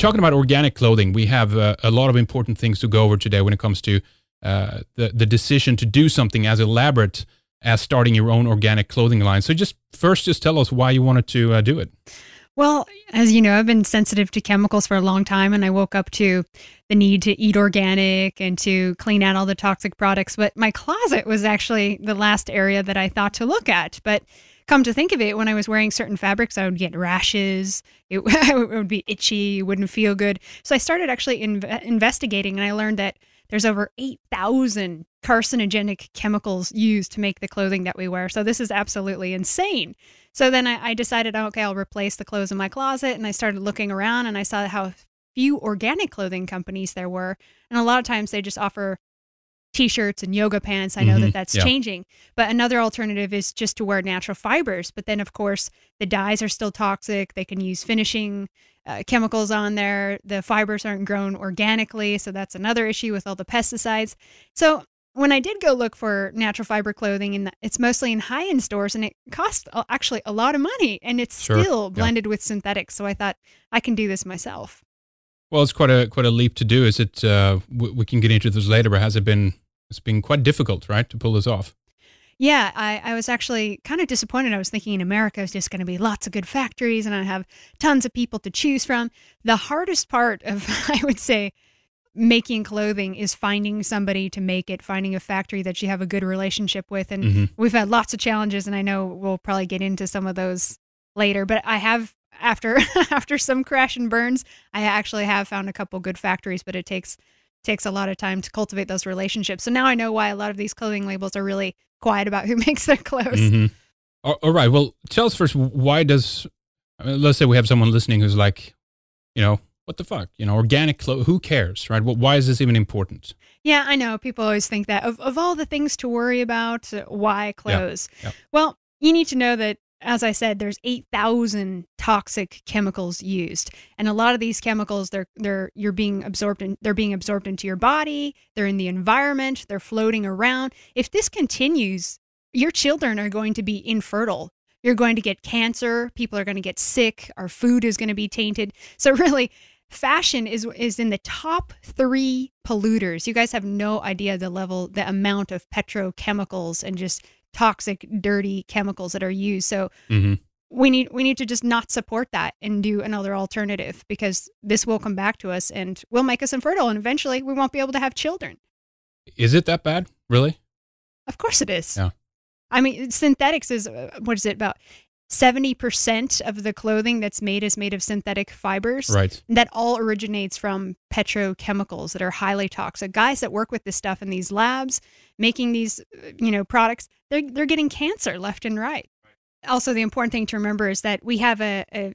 talking about organic clothing, we have uh, a lot of important things to go over today when it comes to uh, the, the decision to do something as elaborate as starting your own organic clothing line. So just first, just tell us why you wanted to uh, do it. Well, as you know, I've been sensitive to chemicals for a long time, and I woke up to the need to eat organic and to clean out all the toxic products. But my closet was actually the last area that I thought to look at. But come to think of it, when I was wearing certain fabrics, I would get rashes. It, it would be itchy, wouldn't feel good. So I started actually investigating and I learned that there's over 8,000 carcinogenic chemicals used to make the clothing that we wear. So this is absolutely insane. So then I, I decided, oh, okay, I'll replace the clothes in my closet. And I started looking around and I saw how few organic clothing companies there were. And a lot of times they just offer t-shirts and yoga pants. I know mm-hmm. that that's yeah. changing. But another alternative is just to wear natural fibers. But then, of course, the dyes are still toxic. They can use finishing uh, chemicals on there. The fibers aren't grown organically, so that's another issue with all the pesticides. So when I did go look for natural fiber clothing, and it's mostly in high-end stores, and it costs actually a lot of money, and it's sure. still blended yeah. with synthetics. So I thought I can do this myself. Well, it's quite a quite a leap to do. Is it? Uh, we, we, can get into this later, but has it been it's been quite difficult, right, to pull this off. Yeah, I, I was actually kind of disappointed. I was thinking in America, it's just going to be lots of good factories and I have tons of people to choose from. The hardest part of, I would say, making clothing is finding somebody to make it, finding a factory that you have a good relationship with. And mm-hmm. we've had lots of challenges, and I know we'll probably get into some of those later. But I have after after some crash and burns, I actually have found a couple good factories, but it takes takes a lot of time to cultivate those relationships. So now I know why a lot of these clothing labels are really quiet about who makes their clothes. Mm-hmm. all right. Well, tell us first why does I mean, let's say we have someone listening who's like, you know, what the fuck, you know, organic clothes. Who cares, right? Well, why is this even important? Yeah, I know people always think that of of all the things to worry about, uh, why clothes? Yeah. Yeah. Well, you need to know that as I said, there's 8,000 toxic chemicals used. And a lot of these chemicals, they're, they're, you're being absorbed in, they're being absorbed into your body. They're in the environment. They're floating around. If this continues, your children are going to be infertile. You're going to get cancer. People are going to get sick. Our food is going to be tainted. So really, fashion is is in the top three polluters. You guys have no idea the level, the amount of petrochemicals and just toxic, dirty chemicals that are used. So mm-hmm. we need we need to just not support that and do another alternative because this will come back to us and will make us infertile and eventually we won't be able to have children. Is it that bad? Really? Of course it is. Yeah. I mean, synthetics is uh, what is it about? 70% of the clothing that's made is made of synthetic fibers. Right. That all originates from petrochemicals that are highly toxic. Guys that work with this stuff in these labs making these uh, you know products they're, they're getting cancer left and right also the important thing to remember is that we have a, a,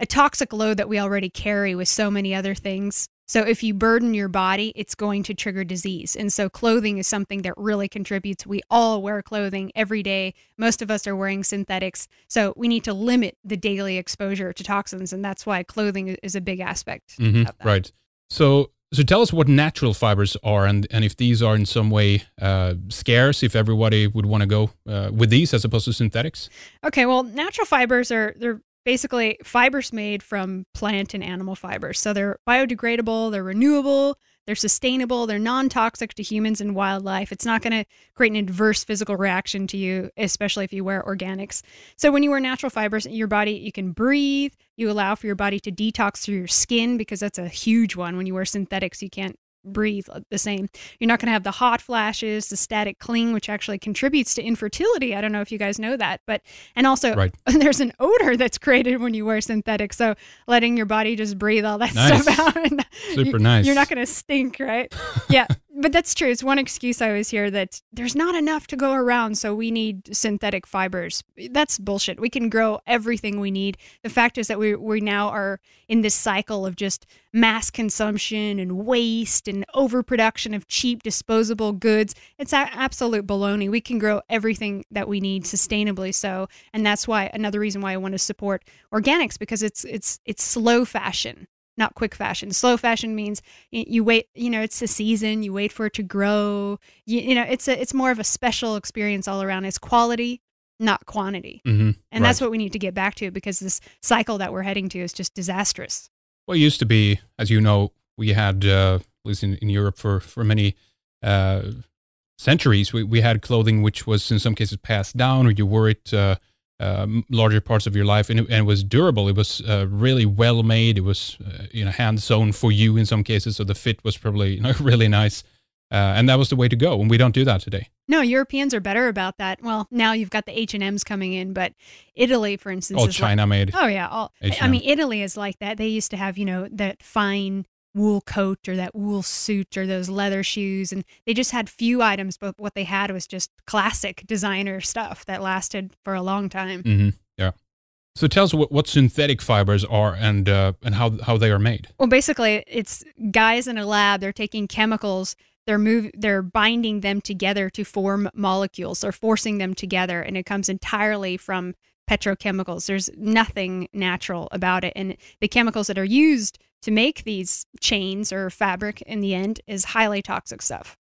a toxic load that we already carry with so many other things so if you burden your body it's going to trigger disease and so clothing is something that really contributes we all wear clothing every day most of us are wearing synthetics so we need to limit the daily exposure to toxins and that's why clothing is a big aspect mm-hmm, right so so tell us what natural fibers are and, and if these are in some way uh, scarce, if everybody would want to go uh, with these as opposed to synthetics. Okay, well, natural fibers are they're basically fibers made from plant and animal fibers. So they're biodegradable, they're renewable, they're sustainable, they're non toxic to humans and wildlife. It's not going to create an adverse physical reaction to you, especially if you wear organics. So, when you wear natural fibers, your body, you can breathe. You allow for your body to detox through your skin because that's a huge one. When you wear synthetics, you can't breathe uh, the same. You're not going to have the hot flashes, the static cling, which actually contributes to infertility. I don't know if you guys know that, but and also right. there's an odor that's created when you wear synthetics. So letting your body just breathe all that nice. stuff out, and super you, nice. You're not going to stink, right? Yeah. but that's true. It's one excuse I always hear that there's not enough to go around, so we need synthetic fibers. That's bullshit. We can grow everything we need. The fact is that we we now are in this cycle of just mass consumption and waste and overproduction of cheap disposable goods. It's absolute baloney. We can grow everything that we need sustainably. So, and that's why another reason why I want to support organics because it's it's it's slow fashion not quick fashion. Slow fashion means you wait, you know, it's a season, you wait for it to grow. You, you, know, it's a it's more of a special experience all around. It's quality, not quantity. Mm-hmm. And right. that's what we need to get back to because this cycle that we're heading to is just disastrous. Well, it used to be, as you know, we had uh, at least in, in Europe for for many uh, centuries, we, we had clothing which was in some cases passed down or you wore it uh, um, larger parts of your life, and it, and it was durable. It was uh, really well made. It was uh, you know hand sewn for you in some cases, so the fit was probably you know, really nice. Uh, and that was the way to go, and we don't do that today. No, Europeans are better about that. Well, now you've got the H and M's coming in, but Italy, for instance, all China like, made. Oh yeah, all, H&M. I mean, Italy is like that. They used to have you know that fine wool coat or that wool suit or those leather shoes. And they just had few items, but what they had was just classic designer stuff that lasted for a long time. Mm-hmm. Yeah. So tell us what, what synthetic fibers are and uh, and how how they are made. Well, basically, it's guys in a lab. They're taking chemicals. They're move. They're binding them together to form molecules. They're forcing them together, and it comes entirely from petrochemicals. There's nothing natural about it. And the chemicals that are used to make these chains or fabric in the end is highly toxic stuff.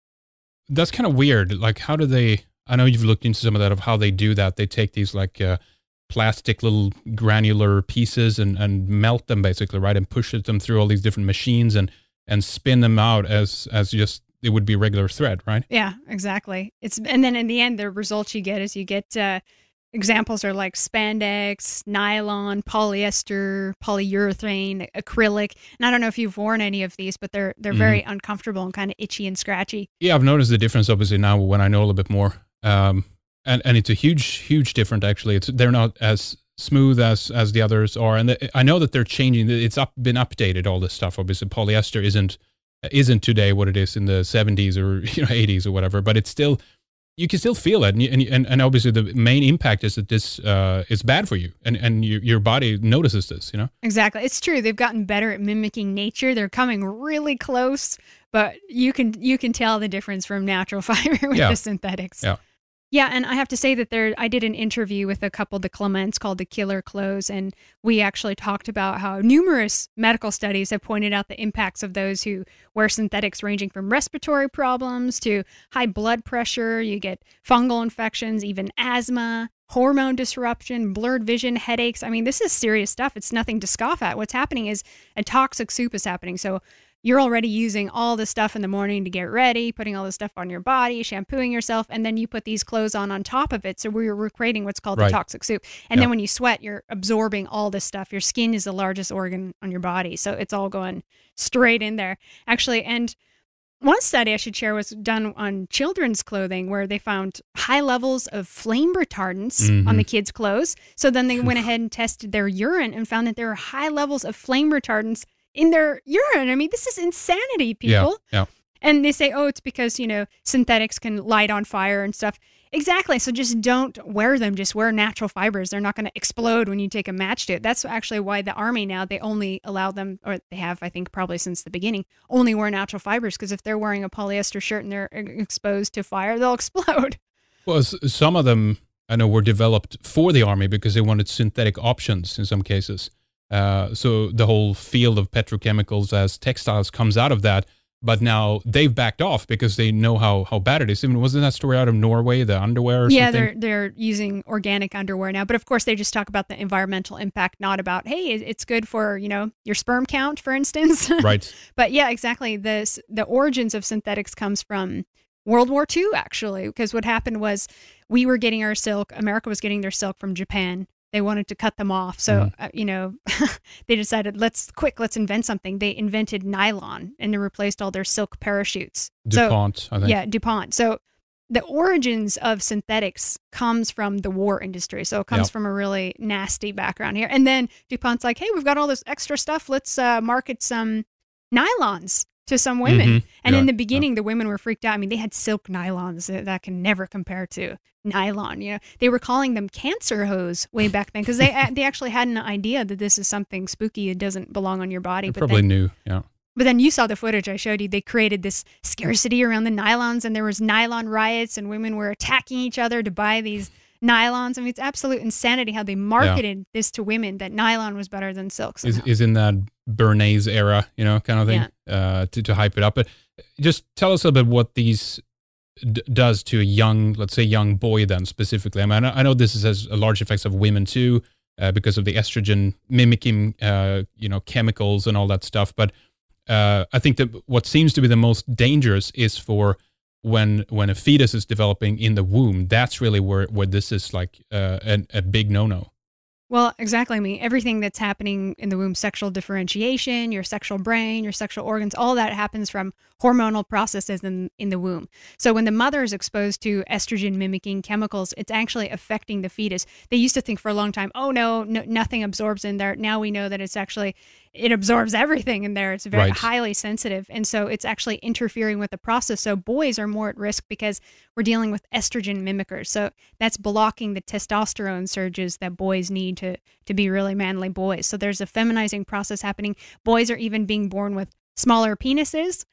That's kind of weird. Like, how do they? I know you've looked into some of that of how they do that. They take these like uh, plastic little granular pieces and, and melt them basically, right? And push them through all these different machines and and spin them out as as just it would be regular thread, right? Yeah, exactly. It's and then in the end, the results you get is you get uh, Examples are like spandex, nylon, polyester, polyurethane, acrylic. And I don't know if you've worn any of these, but they're they're mm -hmm. very mm-hmm. uncomfortable and kind of itchy and scratchy. Yeah, I've noticed the difference obviously now when I know a little bit more. Um, and and it's a huge huge difference actually. It's they're not as smooth as as the others are, and the, I know that they're changing. It's up been updated all this stuff. Obviously, polyester isn't isn't today what it is in the 70s or you know 80s or whatever, but it's still you can still feel it, and, and, and, and obviously the main impact is that this uh, is bad for you, and and you, your body notices this, you know. Exactly, it's true. They've gotten better at mimicking nature. They're coming really close, but you can you can tell the difference from natural fiber with yeah. the synthetics. Yeah. Yeah, and I have to say that there, I did an interview with a couple of the Clements called the Killer Clothes, and we actually talked about how numerous medical studies have pointed out the impacts of those who wear synthetics, ranging from respiratory problems to high blood pressure. You get fungal infections, even asthma, hormone disruption, blurred vision, headaches. I mean, this is serious stuff. It's nothing to scoff at. What's happening is a toxic soup is happening. So you're already using all the stuff in the morning to get ready, putting all this stuff on your body, shampooing yourself, and then you put these clothes on on top of it. So we're, we're creating what's called right. the toxic soup. And then when you sweat, you're absorbing all this stuff. Your skin is the largest organ on your body, so it's all going straight in there. Actually, and one study I should share was done on children's clothing where they found high levels of flame retardants mm-hmm. on the mm-hmm. kids' clothes. So then they went ahead and tested their urine and found that there were high levels of flame retardants in their urine. I mean, this is insanity, people. Yeah, yeah. And they say, oh, it's because, you know, synthetics can light on fire and stuff. Exactly. So just don't wear them. Just wear natural fibers. They're not going to explode when you take a match to it. That's actually why the army now they only allow them, or they have, I think, probably since the beginning, only wear natural fibers because if they're wearing a polyester shirt and they're exposed to fire, they'll explode. Well, some of them I know were developed for the army because they wanted synthetic options in some cases. Uh, so the whole field of petrochemicals as textiles comes out of that. But now they've backed off because they know how, how bad it is. Even wasn't that story out of Norway, the underwear yeah, something? they're, they're using organic underwear now. But of course, they just talk about the environmental impact, not about, hey, it's good for, you know, your sperm count, for instance. Right. but yeah, exactly. This, the origins of synthetics comes from World War II, actually, because what happened was we were getting our silk, America was getting their silk from Japan they wanted to cut them off. So, mm-hmm. uh, you know, they decided, let's quick, let's invent something. They invented nylon and they replaced all their silk parachutes. DuPont, so, Yeah, DuPont. So the origins of synthetics comes from the war industry. So it comes yep. from a really nasty background here. And then DuPont's like, hey, we've got all this extra stuff. Let's uh, market some nylons to some women. Mm-hmm. And yeah. in the beginning, yeah. the women were freaked out. I mean, they had silk nylons that, that can never compare to nylon. You know, they were calling them cancer hose way back then because they they actually had an idea that this is something spooky. It doesn't belong on your body. but probably then, knew. Yeah. But then you saw the footage I showed you. They created this scarcity around the nylons, and there was nylon riots, and women were attacking each other to buy these nylons. I mean, it's absolute insanity how they marketed yeah. this to women that nylon was better than silk. Is, is in that Bernays era, you know, kind of thing, yeah. uh, to to hype it up. But just tell us a bit what these d- does to a young, let's say, young boy. Then specifically, I mean, I know, this has large effects of women too, uh, because of the estrogen mimicking, uh, you know, chemicals and all that stuff. But uh, I think that what seems to be the most dangerous is for when when a fetus is developing in the womb. That's really where where this is like uh, a big no no. Well, exactly. I mean, everything that's happening in the womb, sexual differentiation, your sexual brain, your sexual organs, all that happens from hormonal processes in, in the womb. So when the mother is exposed to estrogen mimicking chemicals, it's actually affecting the fetus. They used to think for a long time, oh no, no nothing absorbs in there. Now we know that it's actually it absorbs everything in there. It's very right. highly sensitive. And so it's actually interfering with the process. So boys are more at risk because we're dealing with estrogen mimickers. So that's blocking the testosterone surges that boys need to to be really manly boys. So there's a feminizing process happening. Boys are even being born with smaller penises.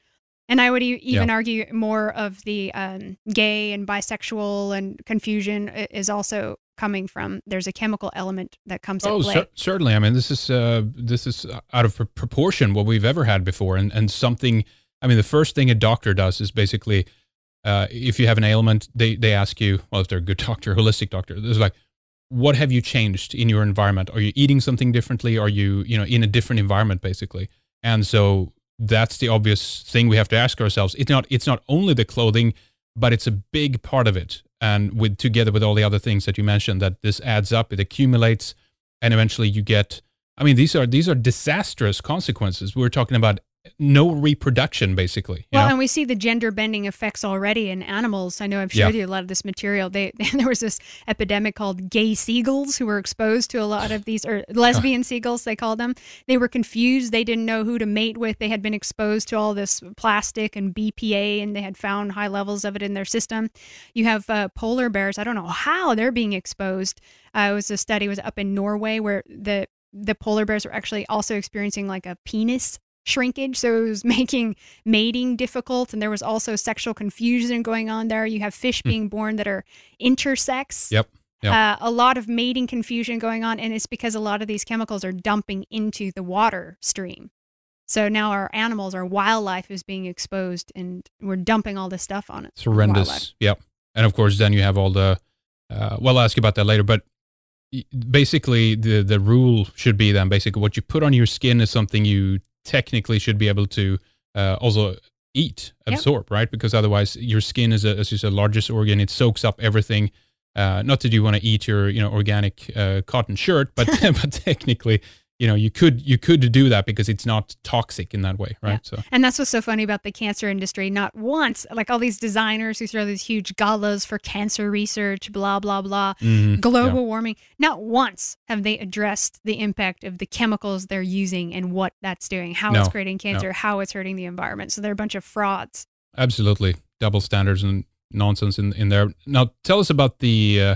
And I would even yeah. argue more of the um, gay and bisexual and confusion is also coming from. There's a chemical element that comes. Oh, cer- certainly. I mean, this is uh, this is uh, out of proportion what we've ever had before, and and something. I mean, the first thing a doctor does is basically, uh, if you have an ailment, they they ask you. Well, if they're a good doctor, holistic doctor, there's like, what have you changed in your environment? Are you eating something differently? Are you, you know, in a different environment basically? And so that's the obvious thing we have to ask ourselves. It's not it's not only the clothing, but it's a big part of it. And with together with all the other things that you mentioned, that this adds up, it accumulates, and eventually you get. I mean, these are these are disastrous consequences. We're talking about no reproduction basically well know? and we see the gender bending effects already in animals i know i've showed yeah. you a lot of this material they, there was this epidemic called gay seagulls who were exposed to a lot of these or lesbian seagulls they call them they were confused they didn't know who to mate with they had been exposed to all this plastic and bpa and they had found high levels of it in their system you have uh, polar bears i don't know how they're being exposed uh, it was a study was up in norway where the the polar bears were actually also experiencing like a penis shrinkage. So it was making mating difficult. And there was also sexual confusion going on there. You have fish hmm. being born that are intersex. Yep. yep. Uh, a lot of mating confusion going on. And it's because a lot of these chemicals are dumping into the water stream. So now our animals, our wildlife is being exposed and we're dumping all this stuff on it. It's horrendous. Wildlife. Yep. And of course, then you have all the, uh, well, I'll ask you about that later, but basically the, the rule should be then basically what you put on your skin is something you technically should be able to uh, also eat, absorb, yep. right? Because otherwise, your skin is, a, as you said, largest organ. It soaks up everything. Uh, not that you want to eat your, you know, organic uh, cotton shirt, but but technically, you know you could you could do that because it's not toxic in that way right yeah. so and that's what's so funny about the cancer industry not once like all these designers who throw these huge galas for cancer research blah blah blah mm, global yeah. warming not once have they addressed the impact of the chemicals they're using and what that's doing how no, it's creating cancer no. how it's hurting the environment so they're a bunch of frauds absolutely double standards and nonsense in, in there now tell us about the uh,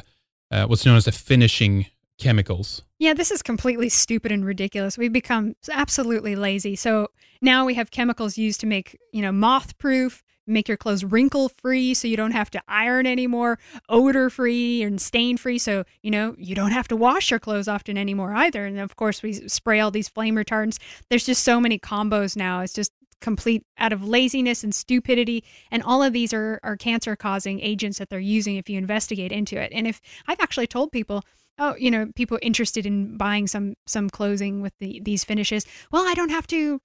uh, what's known as the finishing chemicals. Yeah, this is completely stupid and ridiculous. We've become absolutely lazy. So now we have chemicals used to make, you know, moth proof, make your clothes wrinkle free so you don't have to iron anymore, odor free and stain free. So, you know, you don't have to wash your clothes often anymore either. And of course, we spray all these flame retardants. There's just so many combos now. It's just complete out of laziness and stupidity and all of these are, are cancer causing agents that they're using if you investigate into it and if i've actually told people oh, you know, people interested in buying some some clothing with the, these finishes. Well, I don't have to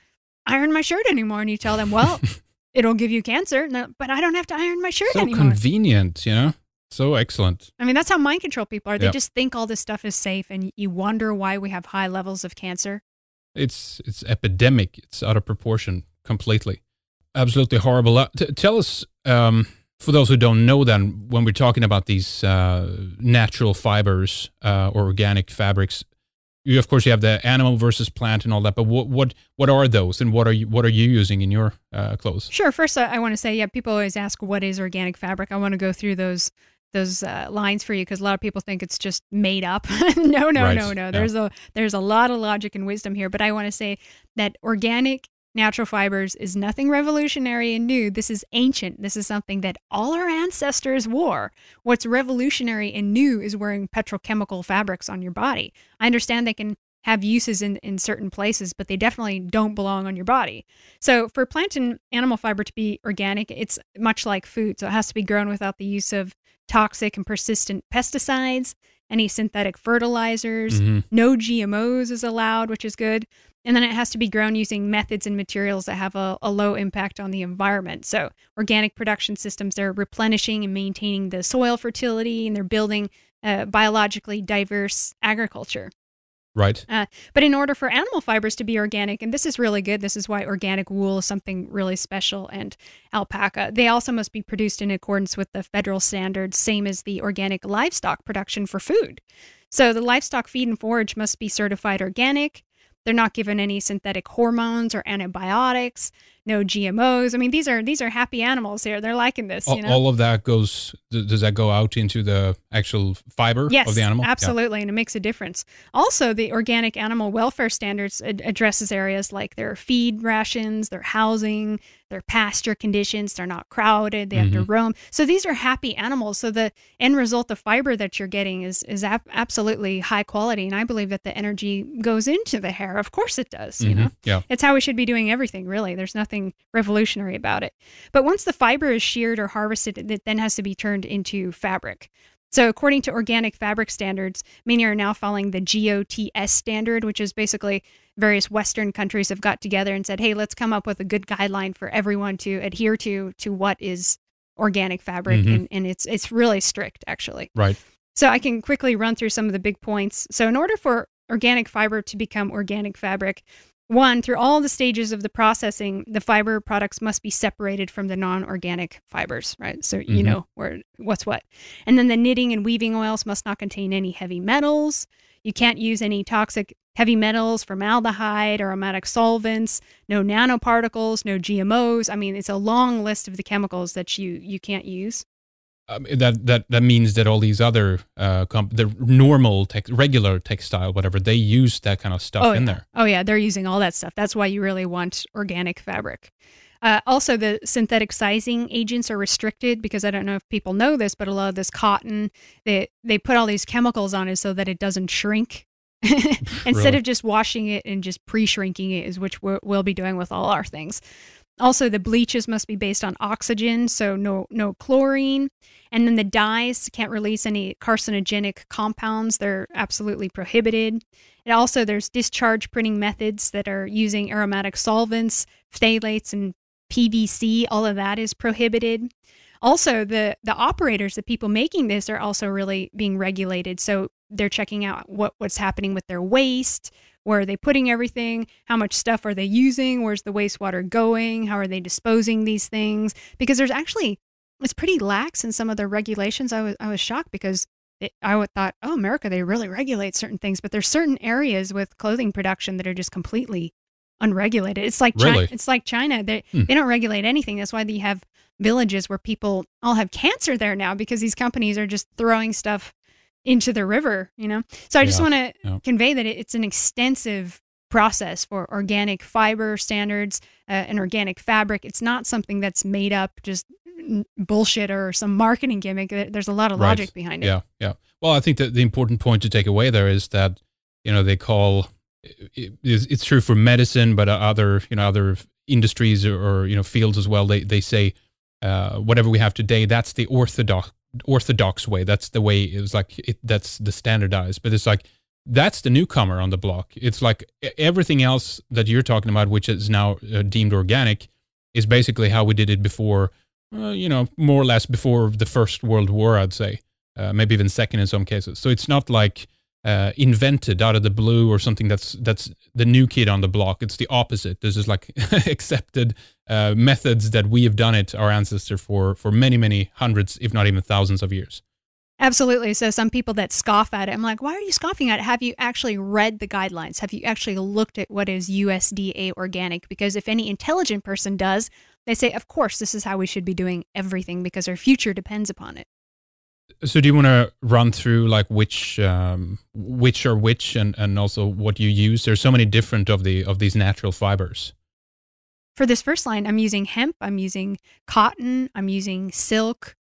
iron my shirt anymore. And you tell them, well, it'll give you cancer, but I don't have to iron my shirt so anymore. convenient, you know? So excellent. I mean, that's how mind control people are. They yeah. just think all this stuff is safe, and you wonder why we have high levels of cancer. It's it's epidemic. It's out of proportion completely. Absolutely horrible. Uh, tell us um, for those who don't know, then when we're talking about these uh, natural fibers uh, or organic fabrics, you of course you have the animal versus plant and all that. But what what what are those, and what are you what are you using in your uh, clothes? Sure. First, I, I want to say, yeah, people always ask what is organic fabric. I want to go through those those uh, lines for you because a lot of people think it's just made up. no, no, right. no, no. There's yeah. a there's a lot of logic and wisdom here, but I want to say that organic natural fibers is nothing revolutionary and new. This is ancient. This is something that all our ancestors wore. What's revolutionary and new is wearing petrochemical fabrics on your body. I understand they can have uses in, in certain places, but they definitely don't belong on your body. So, for plant and animal fiber to be organic, it's much like food. So, it has to be grown without the use of toxic and persistent pesticides, any synthetic fertilizers, mm-hmm. no GMOs is allowed, which is good. And then it has to be grown using methods and materials that have a, a low impact on the environment. So, organic production systems, they're replenishing and maintaining the soil fertility and they're building uh, biologically diverse agriculture. Right. Uh, but in order for animal fibers to be organic, and this is really good, this is why organic wool is something really special and alpaca, they also must be produced in accordance with the federal standards, same as the organic livestock production for food. So the livestock feed and forage must be certified organic. They're not given any synthetic hormones or antibiotics no GMOs. I mean, these are these are happy animals here. They're liking this. All, you know? all of that goes. Does that go out into the actual fiber yes, of the animal? Absolutely, yeah. and it makes a difference. Also, the organic animal welfare standards ad- addresses areas like their feed rations, their housing, their pasture conditions. They're not crowded. They mm-hmm. have to mm-hmm. roam. So these are happy animals. So the end result, the fiber that you're getting is is ap- absolutely high quality. And I believe that the energy goes into the hair. Of course, it does. Mm-hmm. You know, yeah, it's how we should be doing everything. Really, there's nothing nothing revolutionary about it. But once the fiber is sheared or harvested, it then has to be turned into fabric. So, according to organic fabric standards, many are now following the GOTS standard, which is basically various Western countries have got together and said, hey, let's come up with a good guideline for everyone to adhere to, to what is organic fabric. Mm-hmm. And, and it's, it's really strict, actually. Right. So, I can quickly run through some of the big points. So, in order for organic fiber to become organic fabric, one, through all the stages of the processing, the fiber products must be separated from the non-organic fibers, right? So mm-hmm. you know where what's what. And then the knitting and weaving oils must not contain any heavy metals. You can't use any toxic heavy metals, formaldehyde, aromatic solvents, no nanoparticles, no GMOs. I mean, it's a long list of the chemicals that you you can't use um, that that that means that all these other uh, the normal tech, regular textile, whatever, they use that kind of stuff oh, in yeah. there. Oh yeah, they're using all that stuff. That's why you really want organic fabric. Uh, also, the synthetic sizing agents are restricted because I don't know if people know this, but a lot of this cotton, they they put all these chemicals on it so that it doesn't shrink. Instead really? of just washing it and just pre-shrinking it, is which we'll be doing with all our things. Also, the bleaches must be based on oxygen, so no no chlorine. And then the dyes can't release any carcinogenic compounds; they're absolutely prohibited. And also, there's discharge printing methods that are using aromatic solvents, phthalates, and PVC. All of that is prohibited. Also, the the operators, the people making this, are also really being regulated. So they're checking out what what's happening with their waste. Where are they putting everything? How much stuff are they using? Where's the wastewater going? How are they disposing these things? Because there's actually, it's pretty lax in some of the regulations. I was, I was shocked because it, I would thought, oh, America, they really regulate certain things, but there's certain areas with clothing production that are just completely unregulated. It's like really? China, it's like China. They hmm. they don't regulate anything. That's why they have villages where people all have cancer there now because these companies are just throwing stuff into the river, you know? So I just want to yeah. convey that it's an extensive process for organic fiber standards uh, and organic fabric. It's not something that's made up just bullshit or some marketing gimmick. There's a lot of right. logic behind it. Yeah. Yeah. Well, I think that the important point to take away there is that, you know, they call it's true for medicine, but uh, other, you know, other industries or, or you know, fields as well. They, they say, uh, whatever we have today, that's the orthodox orthodox way. That's the way it was like, it, that's the standardized. But it's like, that's the newcomer on the block. It's like everything else that you're talking about, which is now uh, deemed organic, is basically how we did it before, uh, you know, more or less before the First World War, I'd say, uh, maybe even second in some cases. So it's not like uh, invented out of the blue or something that's that's the new kid on the block. It's the opposite. This is like accepted uh, methods that we have done it, our ancestor, for, for many, many hundreds, if not even thousands of years. Absolutely. So some people that scoff at it, I'm like, why are you scoffing at it? Have you actually read the guidelines? Have you actually looked at what is USDA organic? Because if any intelligent person does, they say, of course, this is how we should be doing everything because our future depends upon it. So do you want to run through like which um, which are which and, and also what you use? There's so many different of the of these natural fibers for this first line, I'm using hemp, I'm using cotton, I'm using silk,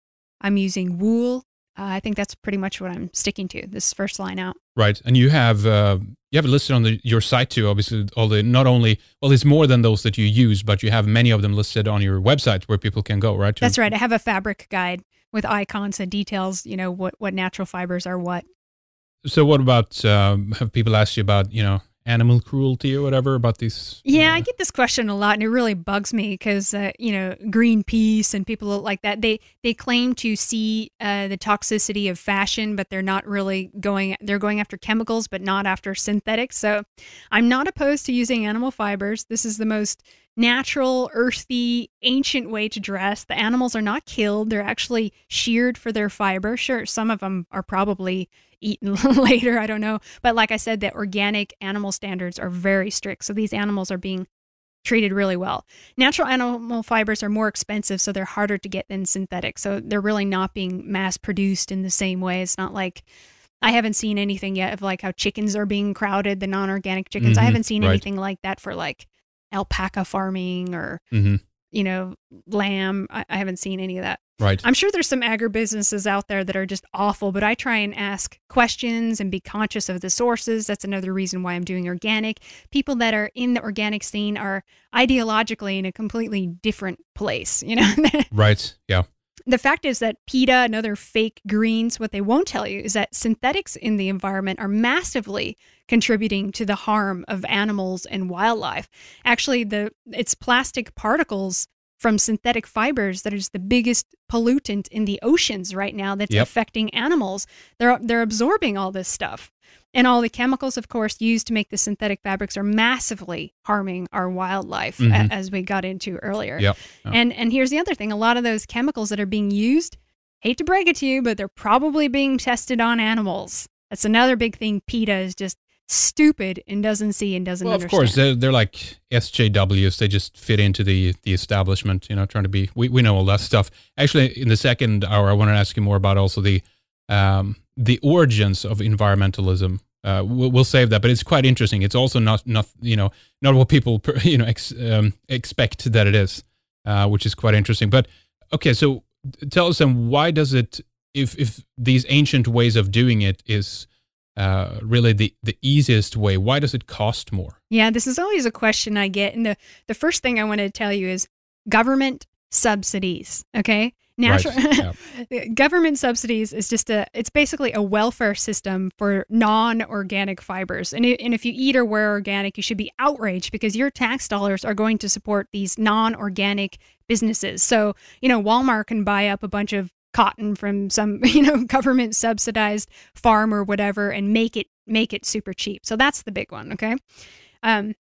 I'm using wool. Uh, I think that's pretty much what I'm sticking to this first line out. Right, and you have uh, you have it listed on the, your site too. Obviously, all the not only well, it's more than those that you use, but you have many of them listed on your website where people can go. Right. That's right. I have a fabric guide with icons and details. You know what what natural fibers are what. So, what about um, have people asked you about you know animal cruelty or whatever about these yeah uh, i get this question a lot and it really bugs me because uh, you know greenpeace and people like that they they claim to see uh, the toxicity of fashion but they're not really going they're going after chemicals but not after synthetics so i'm not opposed to using animal fibers this is the most natural earthy ancient way to dress the animals are not killed they're actually sheared for their fiber sure some of them are probably eaten later. I don't know. But like I said, the organic animal standards are very strict. So these animals are being treated really well. Natural animal fibers are more expensive, so they're harder to get than synthetic. So they're really not being mass produced in the same way. It's not like I haven't seen anything yet of like how chickens are being crowded, the non organic chickens. Mm-hmm, I haven't seen right. anything like that for like alpaca farming or, mm-hmm. you know, lamb. I, I haven't seen any of that. Right. I'm sure there's some agribusinesses out there that are just awful, but I try and ask questions and be conscious of the sources. That's another reason why I'm doing organic. People that are in the organic scene are ideologically in a completely different place, you know? right. Yeah. The fact is that PETA and other fake greens, what they won't tell you is that synthetics in the environment are massively contributing to the harm of animals and wildlife. Actually, the it's plastic particles from synthetic fibers that is the biggest pollutant in the oceans right now that's yep. affecting animals. They're they're absorbing all this stuff. And all the chemicals, of course, used to make the synthetic fabrics are massively harming our wildlife, mm-hmm. a, as we got into earlier. Yep. Yep. And and here's the other thing: a lot of those chemicals that are being used, hate to break it to you, but they're probably being tested on animals. That's another big thing PETA is just stupid and doesn't see and doesn't well, understand. Of course, they're, they're, like SJWs. They just fit into the the establishment, you know, trying to be. We, we know all that stuff. Actually, in the second hour, I want to ask you more about also the um, the origins of environmentalism. Uh, we'll, we'll, save that, but it's quite interesting. It's also not not you know not what people you know ex, um, expect that it is, uh, which is quite interesting. But okay, so tell us then why does it if if these ancient ways of doing it is uh, really the, the easiest way? Why does it cost more? Yeah, this is always a question I get. And the, the first thing I want to tell you is government subsidies, okay? Natural right. government subsidies is just a it's basically a welfare system for non-organic fibers. And it, and if you eat or wear organic, you should be outraged because your tax dollars are going to support these non-organic businesses. So, you know, Walmart can buy up a bunch of cotton from some you know government subsidized farm or whatever and make it make it super cheap so that's the big one okay um,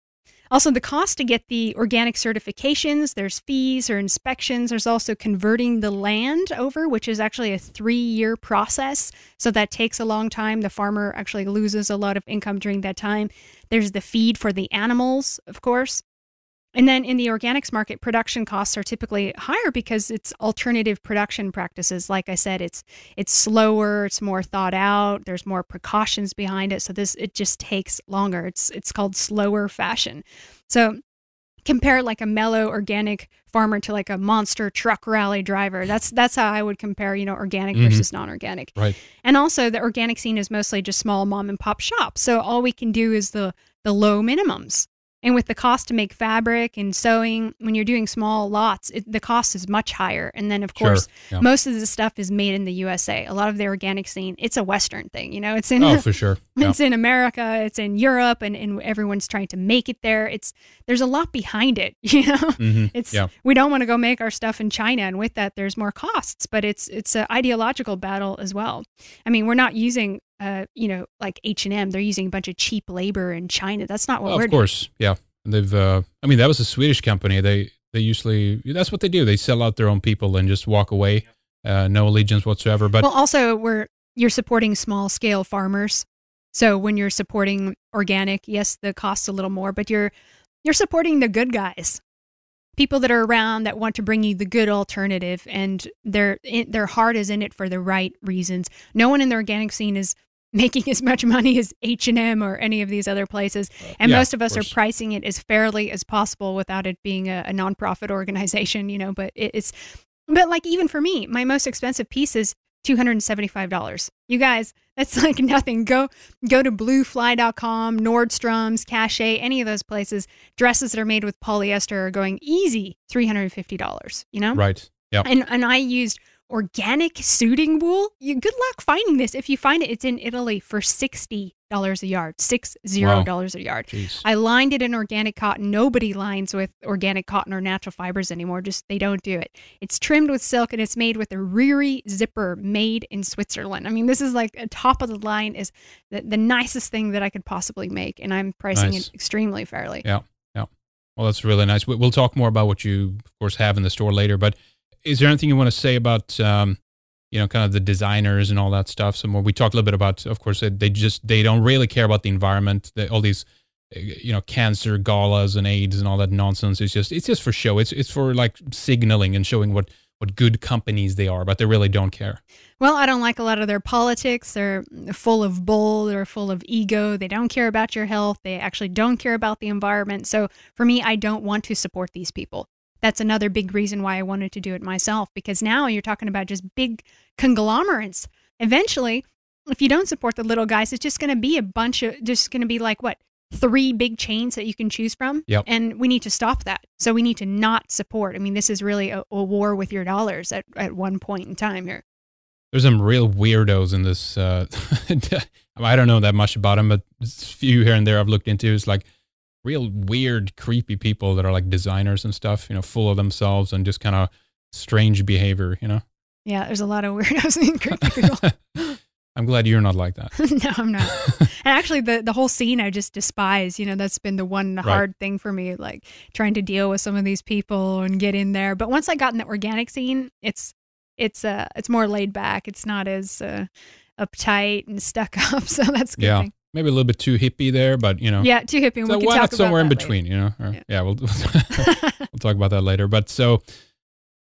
also the cost to get the organic certifications there's fees or inspections there's also converting the land over which is actually a three year process so that takes a long time the farmer actually loses a lot of income during that time there's the feed for the animals of course and then in the organics market, production costs are typically higher because it's alternative production practices. Like I said, it's it's slower, it's more thought out, there's more precautions behind it. So this it just takes longer. It's it's called slower fashion. So compare like a mellow organic farmer to like a monster truck rally driver. That's that's how I would compare, you know, organic mm-hmm. versus non-organic. Right. And also the organic scene is mostly just small mom and pop shops. So all we can do is the the low minimums. And with the cost to make fabric and sewing, when you're doing small lots, it, the cost is much higher. And then, of course, sure. yeah. most of the stuff is made in the USA. A lot of the organic scene, it's a Western thing. You know, it's in oh for sure, yeah. it's in America, it's in Europe, and, and everyone's trying to make it there. It's there's a lot behind it. You know, mm-hmm. it's yeah. we don't want to go make our stuff in China, and with that, there's more costs. But it's it's an ideological battle as well. I mean, we're not using uh, you know, like H and M, they're using a bunch of cheap labor in China. That's not what well, we're. Of course, doing. yeah. And they've, uh, I mean, that was a Swedish company. They they usually that's what they do. They sell out their own people and just walk away, uh, no allegiance whatsoever. But well, also we're you're supporting small scale farmers. So when you're supporting organic, yes, the cost's a little more, but you're you're supporting the good guys, people that are around that want to bring you the good alternative, and their their heart is in it for the right reasons. No one in the organic scene is making as much money as H&M or any of these other places. Uh, and yeah, most of us of are pricing it as fairly as possible without it being a, a nonprofit organization, you know, but it, it's but like even for me, my most expensive piece is $275. You guys, that's like nothing. Go go to bluefly.com, Nordstrom's, Cache, any of those places. Dresses that are made with polyester are going easy $350, you know? Right. Yeah. And and I used organic suiting wool. You, good luck finding this. If you find it, it's in Italy for $60 a yard, six zero dollars wow. a yard. Jeez. I lined it in organic cotton. Nobody lines with organic cotton or natural fibers anymore. Just they don't do it. It's trimmed with silk and it's made with a Riri zipper made in Switzerland. I mean, this is like a top of the line is the, the nicest thing that I could possibly make. And I'm pricing nice. it extremely fairly. Yeah. Yeah. Well, that's really nice. We'll talk more about what you, of course, have in the store later, but is there anything you want to say about um, you know kind of the designers and all that stuff? Some more. We talked a little bit about, of course, they just they don't really care about the environment. all these eh, you know cancer galas and AIDS and all that nonsense. It's just it's just for show. It's it's for like signaling and showing what what good companies they are, but they really don't care. Well, I don't like a lot of their politics. They're full of bull, they're full of ego. They don't care about your health. They actually don't care about the environment. So for me, I don't want to support these people that's another big reason why I wanted to do it myself because now you're talking about just big conglomerates. Eventually, if you don't support the little guys, it's just going to be a bunch of just going to be like what three big chains that you can choose from. Yep. And we need to stop that. So we need to not support. I mean, this is really a, a war with your dollars at, at one point in time here. There's some real weirdos in this. Uh, I don't know that much about them, but a few here and there I've looked into. It's like real weird, creepy people that are like designers and stuff, you know, full of themselves and just kind of strange behavior, you know? Yeah, there's a lot of weirdos and creepy people. I'm glad you're not like that. no, I'm not. and actually, the, the whole scene I just despise. You know, that's been the one hard thing for me, like trying to deal with some of these people and get in there. But once I got in the organic scene, it's it's uh it's more laid back. It's not as uh, uptight and stuck up. So that's good. Yeah. Thing maybe a little bit too hippie there, but you know. Yeah, too hippie. So we why not somewhere in between? Later. You know. Or, yeah. yeah, we'll we'll talk about that later. But so.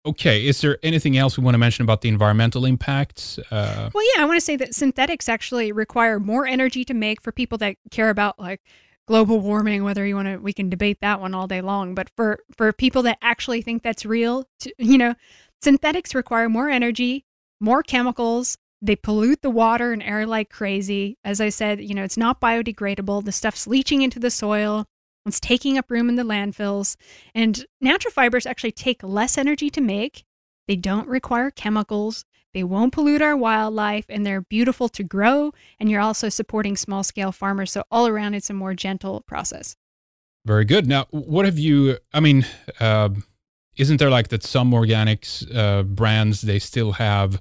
Okay, is there anything else we want to mention about the environmental impacts? Uh, well, yeah, I want to say that synthetics actually require more energy to make for people that care about like global warming. Whether you want to, we can debate that one all day long. But for for people that actually think that's real, to, you know, synthetics require more energy, more chemicals, they pollute the water and air like crazy. As I said, you know, it's not biodegradable. The stuff's leaching into the soil. It's taking up room in the landfills. And natural fibers actually take less energy to make. They don't require chemicals. They won't pollute our wildlife and they're beautiful to grow. And you're also supporting small scale farmers. So, all around, it's a more gentle process. Very good. Now, what have you, I mean, uh, isn't there like that some organics uh, brands, they still have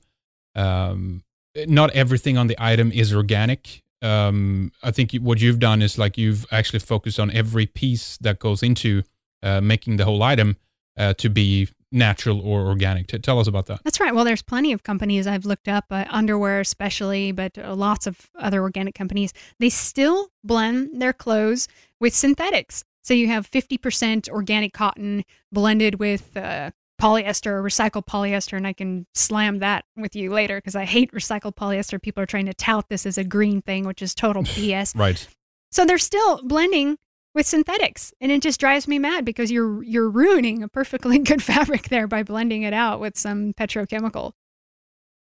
um, not everything on the item is organic. Um, I think what you've done is like you've actually focused on every piece that goes into uh, making the whole item uh, to be natural or organic. tell us about that. That's right. Well, there's plenty of companies I've looked up, uh, underwear especially, but uh, lots of other organic companies. They still blend their clothes with synthetics. So you have 50% organic cotton blended with uh, polyester or recycled polyester, and I can slam that with you later because I hate recycled polyester. People are trying to tout this as a green thing, which is total BS. right. So they're still blending with synthetics, and it just drives me mad because you're you're ruining a perfectly good fabric there by blending it out with some petrochemical.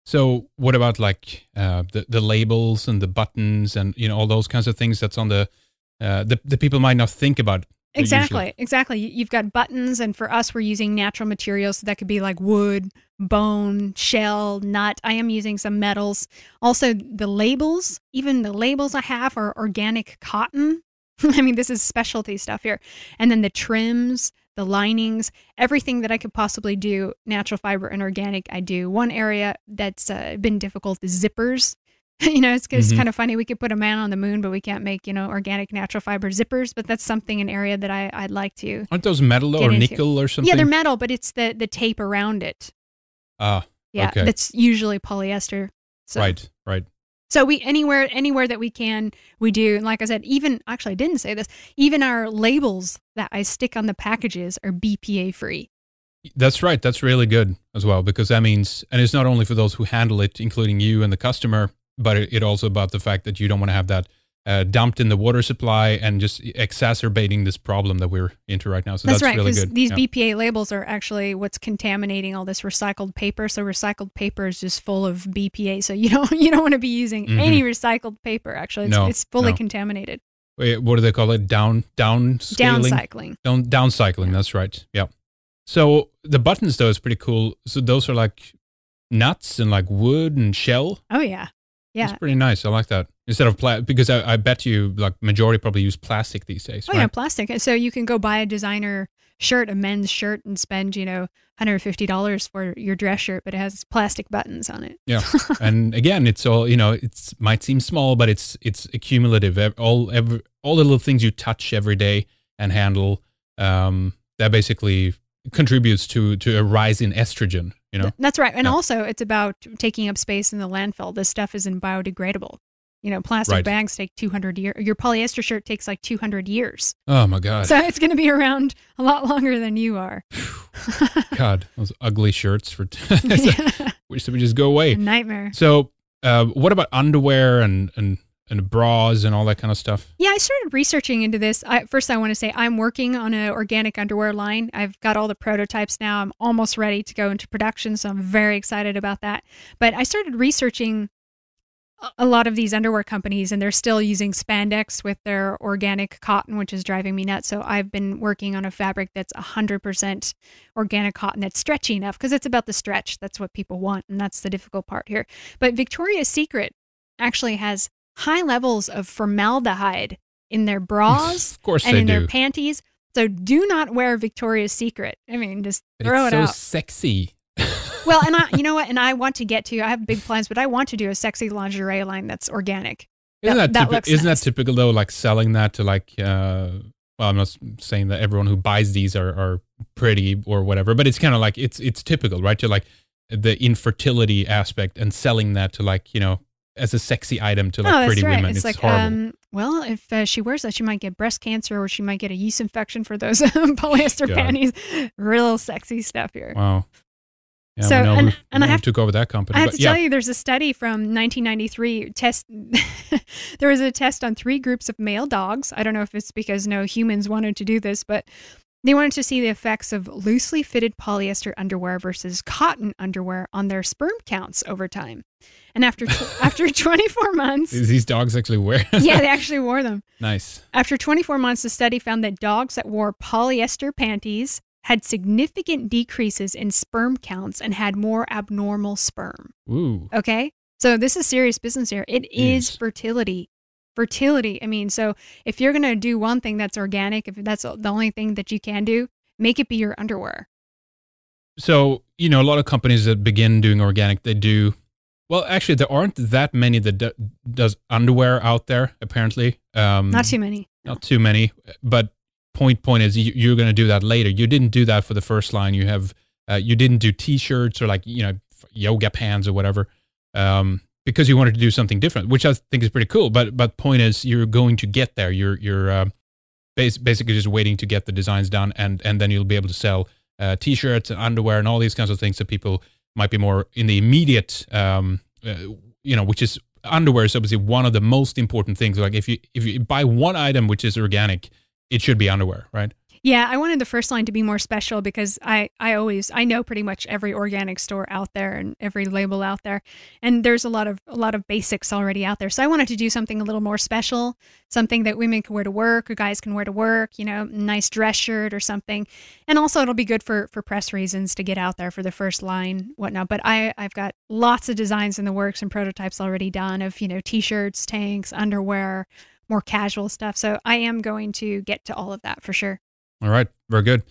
So what about like uh, the the labels and the buttons and you know all those kinds of things that's on the uh, the the people might not think about Exactly, usually. exactly. You've got buttons, and for us, we're using natural materials. So that could be like wood, bone, shell, nut. I am using some metals. Also, the labels, even the labels I have are organic cotton. I mean, this is specialty stuff here. And then the trims, the linings, everything that I could possibly do natural fiber and organic, I do. One area that's uh, been difficult is zippers. you know, it's, it's mm-hmm. kind of funny. We could put a man on the moon, but we can't make, you know, organic natural fiber zippers. But that's something an area that I, I'd like to. Aren't those metal or into. nickel or something? Yeah, they're metal, but it's the, the tape around it. Ah, yeah. Okay. That's usually polyester. So. Right, right. So we anywhere anywhere that we can we do and like I said even actually I didn't say this even our labels that I stick on the packages are BPA free. That's right. That's really good as well because that means and it's not only for those who handle it including you and the customer but it, also about the fact that you don't want to have that uh, dumped in the water supply and just exacerbating this problem that we're into right now. So that's, that's right, really good. These yeah. BPA labels are actually what's contaminating all this recycled paper. So recycled paper is just full of BPA. So you don't you don't want to be using mm-hmm. any recycled paper. Actually, it's, no, it's fully no. contaminated. Wait, what do they call it? Down down scaling? downcycling. Down downcycling. Yeah. That's right. Yeah. So the buttons though is pretty cool. So those are like nuts and like wood and shell. Oh yeah. Yeah. It's pretty nice. I like that. Instead of plastic, because I, I, bet you like majority probably use plastic these days. Oh right? yeah, plastic. And So you can go buy a designer shirt, a men's shirt, and spend you know $150 for your dress shirt, but it has plastic buttons on it. Yeah. and again, it's all, you know, it's might seem small, but it's it's accumulative. All every, all the little things you touch every day and handle um, that basically contributes to to a rise in estrogen, you know? That's right. And yeah. also, it's about taking up space in the landfill. This stuff isn't biodegradable. You know, plastic right. bags take 200 years. Your polyester shirt takes like 200 years. Oh, my God. So it's going to be around a lot longer than you are. God, those ugly shirts for. yeah. we just go away. nightmare. So, uh, what about underwear and, and and bras and all that kind of stuff? Yeah, I started researching into this. I, first, I want to say I'm working on an organic underwear line. I've got all the prototypes now. I'm almost ready to go into production, so I'm very excited about that. But I started researching a lot of these underwear companies, and they're still using spandex with their organic cotton, which is driving me nuts. So I've been working on a fabric that's 100% organic cotton that's stretchy enough because it's about the stretch. That's what people want, and that's the difficult part here. But Victoria's Secret actually has high levels of formaldehyde in their bras of course and in do. their panties. So do not wear Victoria's Secret. I mean, just throw it so out. It's so sexy. well, and I, you know what? And I want to get to. I have big plans, but I want to do a sexy lingerie line that's organic. Isn't that, that, that isn't nice. that typical though? Like selling that to like. Uh, well, I'm not saying that everyone who buys these are, are pretty or whatever, but it's kind of like it's it's typical, right? To like the infertility aspect and selling that to like you know as a sexy item to like oh, pretty right. women. It's, it's like, horrible. Um, well, if uh, she wears that, she might get breast cancer or she might get a yeast infection for those um, polyester panties. Real sexy stuff here. Wow. Yeah, so, and, who, and I have to go with that company. I have but, to yeah. tell you, there's a study from 1993 test. there was a test on three groups of male dogs. I don't know if it's because no humans wanted to do this, but they wanted to see the effects of loosely fitted polyester underwear versus cotton underwear on their sperm counts over time. And after after 24 months, these dogs actually wear. yeah, they actually wore them. Nice. After 24 months, the study found that dogs that wore polyester panties had significant decreases in sperm counts and had more abnormal sperm. Ooh. Okay. So this is serious business here. It is is fertility fertility. I mean, so if you're going to do one thing that's organic, if that's the only thing that you can do, make it be your underwear. So, you know, a lot of companies that begin doing organic, they do well, actually there aren't that many that do, does underwear out there apparently. Um Not too many. Not too many, but point point is you, you're going to do that later. You didn't do that for the first line. You have uh, you didn't do t-shirts or like, you know, yoga pants or whatever. Um because you wanted to do something different, which I think is pretty cool. But but point is, you're going to get there. You're you're uh, bas- basically just waiting to get the designs done, and and then you'll be able to sell uh, t-shirts and underwear and all these kinds of things that people might be more in the immediate, um, uh, you know, which is underwear is obviously one of the most important things. Like if you if you buy one item which is organic, it should be underwear, right? Yeah, I wanted the first line to be more special because I I always I know pretty much every organic store out there and every label out there, and there's a lot of a lot of basics already out there. So I wanted to do something a little more special, something that women can wear to work or guys can wear to work. You know, nice dress shirt or something, and also it'll be good for for press reasons to get out there for the first line whatnot. But I I've got lots of designs in the works and prototypes already done of you know t-shirts, tanks, underwear more casual stuff. So I am going to get to all of that for sure. All right, very good.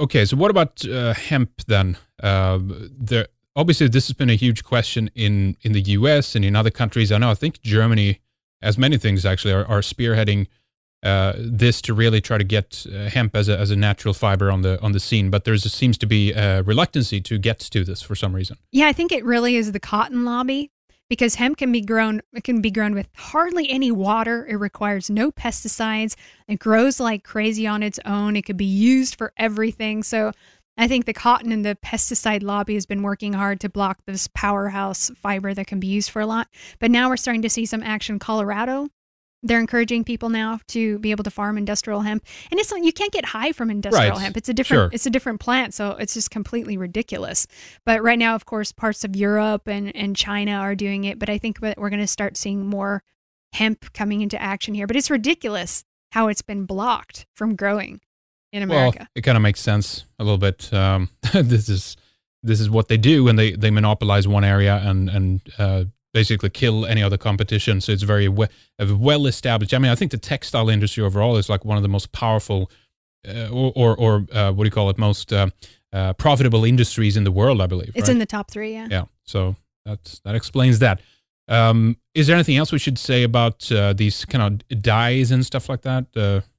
Okay, so what about uh, hemp then? Uh, there, obviously, this has been a huge question in in the U.S. and in other countries. I know. I think Germany, as many things actually, are, are spearheading uh, this to really try to get uh, hemp as a as a natural fiber on the on the scene. But there seems to be a reluctancy to get to this for some reason. Yeah, I think it really is the cotton lobby because hemp can be grown it can be grown with hardly any water it requires no pesticides it grows like crazy on its own it could be used for everything so i think the cotton and the pesticide lobby has been working hard to block this powerhouse fiber that can be used for a lot but now we're starting to see some action colorado they're encouraging people now to be able to farm industrial hemp and it's you can't get high from industrial right. hemp it's a different sure. it's a different plant so it's just completely ridiculous but right now of course parts of europe and, and china are doing it but i think we're going to start seeing more hemp coming into action here but it's ridiculous how it's been blocked from growing in america well, it kind of makes sense a little bit um, this is this is what they do when they they monopolize one area and and uh, basically kill any other competition. So it's very we- uh, well established. I mean, I think the textile industry overall is like one of the most powerful, uh, or or, or uh, what do you call it, most uh, uh, profitable industries in the world. I believe it's right? in the top three. Yeah. Yeah. So that's that explains that. Um, is there anything else we should say about uh, these kind of dyes and stuff like that?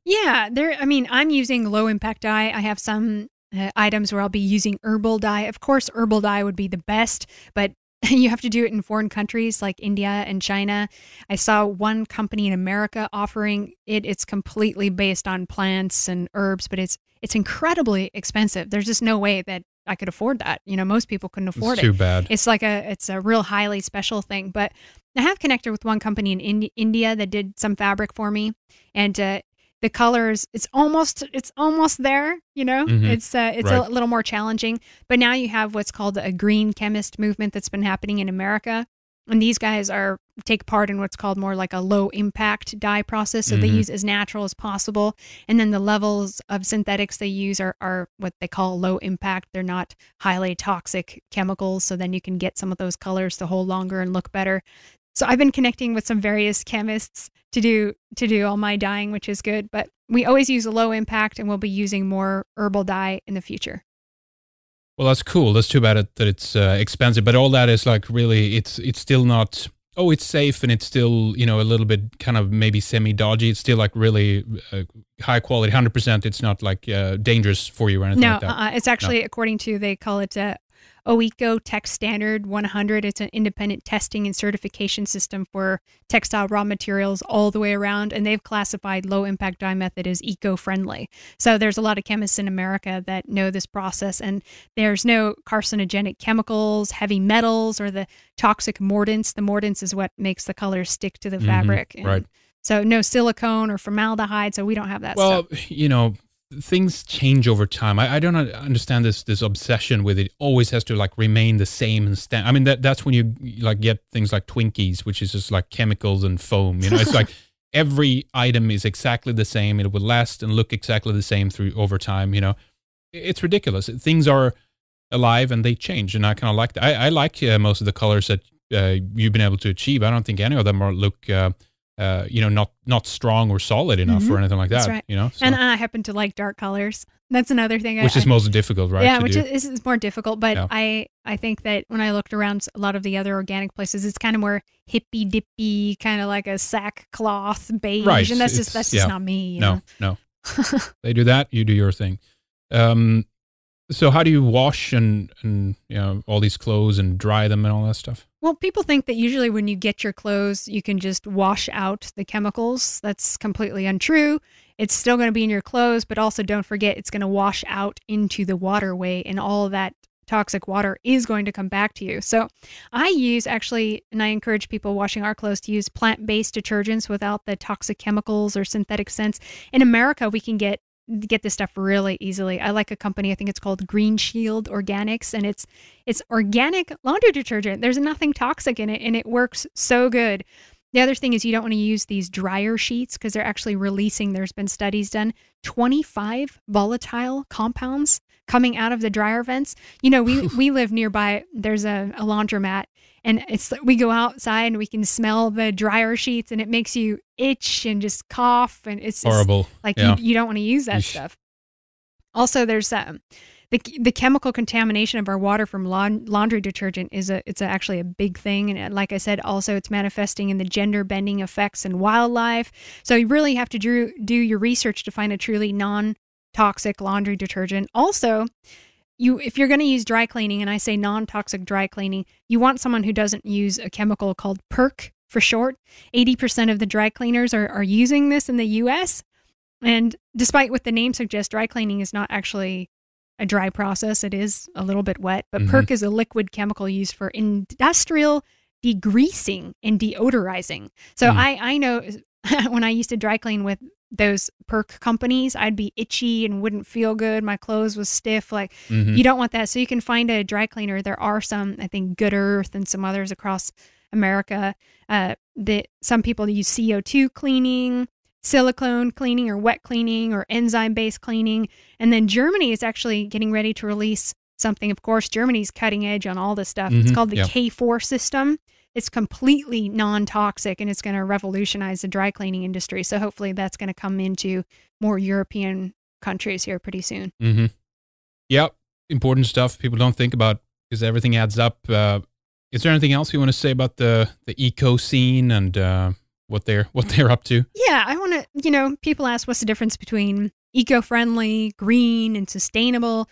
yeah, there. I mean, I'm using low impact dye. I have some uh, items where I'll be using herbal dye. Of course, herbal dye would be the best, but you have to do it in foreign countries like India and China. I saw one company in America offering it. It's completely based on plants and herbs, but it's it's incredibly expensive. There's just no way that I could afford that. You know, most people couldn't afford it's too it. Too bad. It's like a it's a real highly special thing. But I have connected with one company in India that did some fabric for me, and uh, the colors it's almost it's almost there you know mm-hmm. it's uh, it's right. a little more challenging but now you have what's called a green chemist movement that's been happening in america and these guys are take part in what's called more like a low impact dye process so mm-hmm. they use as natural as possible and then the levels of synthetics they use are, are what they call low impact they're not highly toxic chemicals so then you can get some of those colors to hold longer and look better so I've been connecting with some various chemists to do to do all my dyeing, which is good. But we always use a low impact, and we'll be using more herbal dye in the future. Well, that's cool. That's too bad that it's uh, expensive, but all that is like really, it's it's still not. Oh, it's safe and it's still you know a little bit kind of maybe semi dodgy. It's still like really uh, high quality, hundred percent. It's not like uh, dangerous for you or anything. No, like uh-uh. it's actually no. according to they call it uh, OECO Tech Standard 100. It's an independent testing and certification system for textile raw materials all the way around, and they've classified low impact dye method as eco friendly. So there's a lot of chemists in America that know this process, and there's no carcinogenic chemicals, heavy metals, or the toxic mordants. The mordants is what makes the colors stick to the mm-hmm, fabric. And right. So no silicone or formaldehyde. So we don't have that. Well, stuff. you know, things change over time. I, I, don't understand this this obsession with it always has to like remain the same and stand. I mean that that's when you like get things like Twinkies, which is just like chemicals and foam. You know, it's like every item is exactly the same. It will last and look exactly the same through over time. You know, it's ridiculous. Things are alive and they change, and I kind of like that. I, I like uh, most of the colors that uh, you've been able to achieve. I don't think any of them are look. Uh, uh, you know, not not strong or solid enough mm-hmm. or anything like that. Right. You know, so. and I happen to like dark colors. That's another thing, which I, is I, most difficult, right? Yeah, which is, is more difficult. But yeah. I I think that when I looked around a lot of the other organic places, it's kind of more hippy dippy, kind of like a sackcloth beige, right. and that's it's, just that's yeah. just not me. no, know? no, they do that. You do your thing. Um, so how do you wash and and you know all these clothes and dry them and all that stuff? Well, people think that usually when you get your clothes, you can just wash out the chemicals. That's completely untrue. It's still going to be in your clothes, but also don't forget it's going to wash out into the waterway and all that toxic water is going to come back to you. So, I use actually and I encourage people washing our clothes to use plant-based detergents without the toxic chemicals or synthetic scents. In America, we can get get this stuff really easily. I like a company, I think it's called Green Shield Organics and it's it's organic laundry detergent. There's nothing toxic in it and it works so good. The other thing is you don't want to use these dryer sheets because they're actually releasing there's been studies done 25 volatile compounds coming out of the dryer vents. You know, we we live nearby there's a, a laundromat and it's like we go outside and we can smell the dryer sheets and it makes you itch and just cough and it's horrible like yeah. you, you, don't want to use that Eesh. stuff also there's um, the, the chemical contamination of our water from laundry detergent is a it's a, actually a big thing and like i said also it's manifesting in the gender bending effects in wildlife so you really have to do, do your research to find a truly non toxic laundry detergent also you if you're going to use dry cleaning and I say non-toxic dry cleaning, you want someone who doesn't use a chemical called Perk for short. 80% of the dry cleaners are, are using this in the US. And despite what the name suggests, dry cleaning is not actually a dry process. It is a little bit wet, but mm-hmm. is a liquid chemical used for industrial degreasing and deodorizing. So mm. I, I know when I used to dry clean with those perk companies, I'd be itchy and wouldn't feel good. My clothes was stiff. Like mm-hmm. you don't want that. So you can find a dry cleaner. There are some, I think, Good Earth and some others across America. Uh, that some people use CO2 cleaning, silicone cleaning, or wet cleaning, or enzyme-based cleaning. And then Germany is actually getting ready to release something. Of course, Germany's cutting edge on all this stuff. Mm-hmm. It's called the K4 system it's completely non-toxic and it's going to revolutionize the dry cleaning industry. So hopefully that's going to come into more European countries here pretty soon. Mm-hmm. Yep, important stuff people don't think about because everything adds up. Uh, is there anything else you want to say about the the eco scene and uh, what they're what they're up to? Yeah, I want to. You know, people ask what's the difference between eco friendly, green, and sustainable.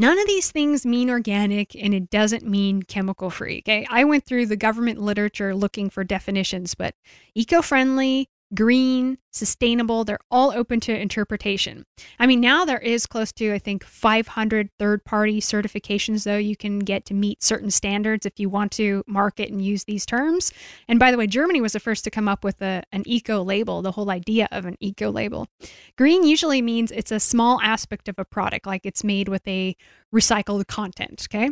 None of these things mean organic and it doesn't mean chemical free. Okay. I went through the government literature looking for definitions, but eco friendly, green, sustainable. They're all open to interpretation. I mean, now there is close to, I think, 500 third party certifications, though, you can get to meet certain standards if you want to market and use these terms. And by the way, Germany was the first to come up with a, an eco label, the whole idea of an eco label. Green usually means it's a small aspect of a product, like it's made with a recycled content, okay?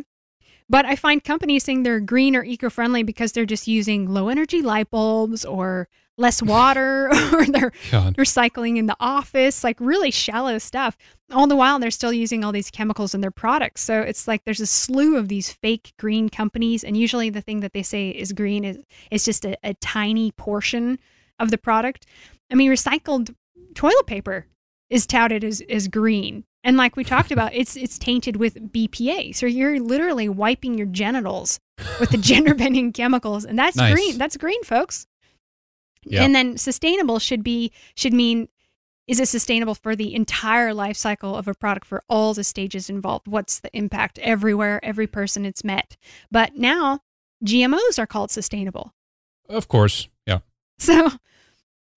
But I find companies saying they're green or eco friendly because they're just using low energy light bulbs or less water or they're God. recycling in the office, like really shallow stuff. All the while, they're still using all these chemicals in their products. So it's like there's a slew of these fake green companies. And usually the thing that they say is green is, is just a, a tiny portion of the product. I mean, recycled toilet paper is touted as, as green. And like we talked about, it's it's tainted with BPA. So you're literally wiping your genitals with the gender bending chemicals, and that's nice. green. That's green, folks. Yeah. And then sustainable should be should mean is it sustainable for the entire life cycle of a product for all the stages involved? What's the impact everywhere, every person it's met? But now GMOs are called sustainable. Of course. Yeah. So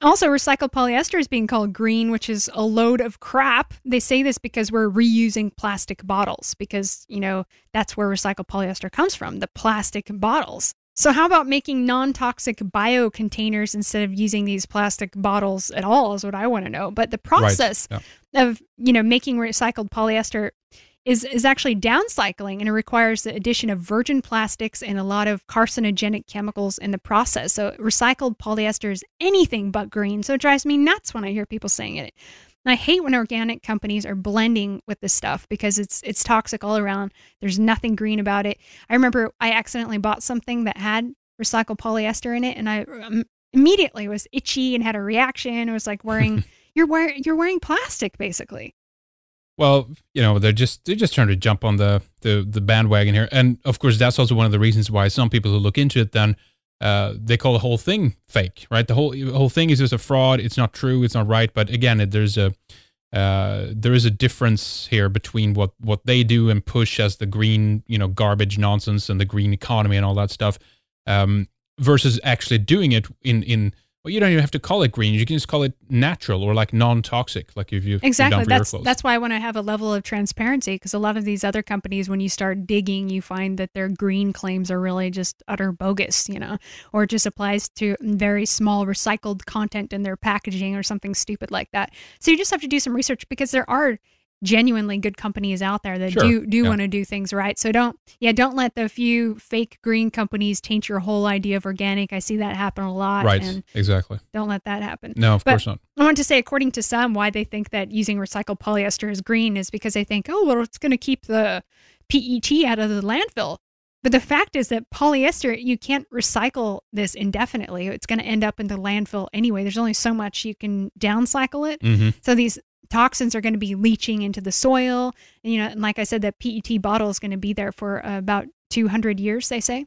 also, recycled polyester is being called green, which is a load of crap. They say this because we're reusing plastic bottles, because, you know, that's where recycled polyester comes from the plastic bottles. So, how about making non toxic bio containers instead of using these plastic bottles at all? Is what I want to know. But the process right. yeah. of you know making recycled polyester is is actually downcycling and it requires the addition of virgin plastics and a lot of carcinogenic chemicals in the process. So recycled polyester is anything but green. So it drives me nuts when I hear people saying it. And I hate when organic companies are blending with this stuff because it's it's toxic all around. There's nothing green about it. I remember I accidentally bought something that had recycled polyester in it, and I um, immediately was itchy and had a reaction. It was like wearing you're wearing you're wearing plastic basically. Well, you know, they're just they're just trying to jump on the, the the bandwagon here, and of course that's also one of the reasons why some people who look into it then uh, they call the whole thing fake, right? The whole whole thing is just a fraud. It's not true. It's not right. But again, there's a uh, there is a difference here between what what they do and push as the green, you know, garbage nonsense and the green economy and all that stuff, um, versus actually doing it in in well, you don't even have to call it green. You can just call it natural or like non-toxic. Like if you exactly that's that's why I want to have a level of transparency because a lot of these other companies, when you start digging, you find that their green claims are really just utter bogus, you know, or just applies to very small recycled content in their packaging or something stupid like that. So you just have to do some research because there are genuinely good companies out there that sure. do do yeah. want to do things right. So don't yeah, don't let the few fake green companies taint your whole idea of organic. I see that happen a lot. Right. exactly. Don't let that happen. No, of but course not. I want to say according to some why they think that using recycled polyester is green is because they think, oh well it's gonna keep the PET out of the landfill. But the fact is that polyester, you can't recycle this indefinitely. It's going to end up in the landfill anyway. There's only so much you can downcycle it. Mm-hmm. So these toxins are going to be leaching into the soil. And, you know, and like I said, that PET bottle is going to be there for about 200 years, they say.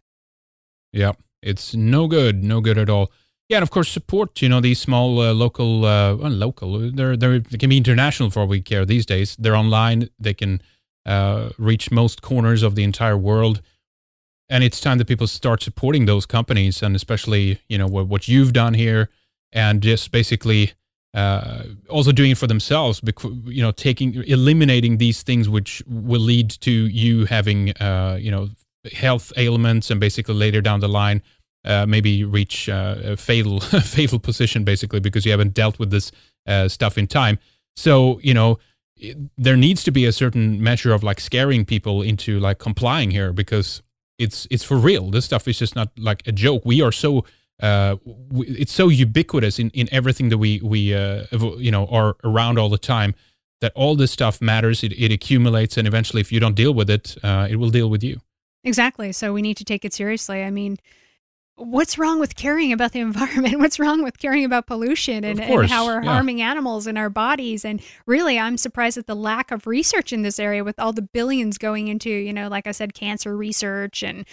Yeah, it's no good, no good at all. Yeah, and of course, support you know these small uh, local, uh, well, local. They're, they're, they can be international for all we care these days. They're online. They can uh, reach most corners of the entire world, and it's time that people start supporting those companies, and especially you know what, what you've done here, and just basically uh, also doing it for themselves, you know, taking eliminating these things which will lead to you having, uh, you know, health ailments and basically later down the line, uh, maybe reach uh, a fatal fatal position basically because you haven't dealt with this uh, stuff in time. So you know, there needs to be a certain measure of like scaring people into like complying here because it's it's for real. This stuff is just not like a joke. We are so uh, it's so ubiquitous in, in everything that we we uh, you know are around all the time that all this stuff matters. It, it accumulates, and eventually, if you don't deal with it, uh, it will deal with you. Exactly. So we need to take it seriously. I mean, what's wrong with caring about the environment? What's wrong with caring about pollution and, course, and how we're yeah. harming animals and our bodies? And really, I'm surprised at the lack of research in this area with all the billions going into, you know, like I said, cancer research and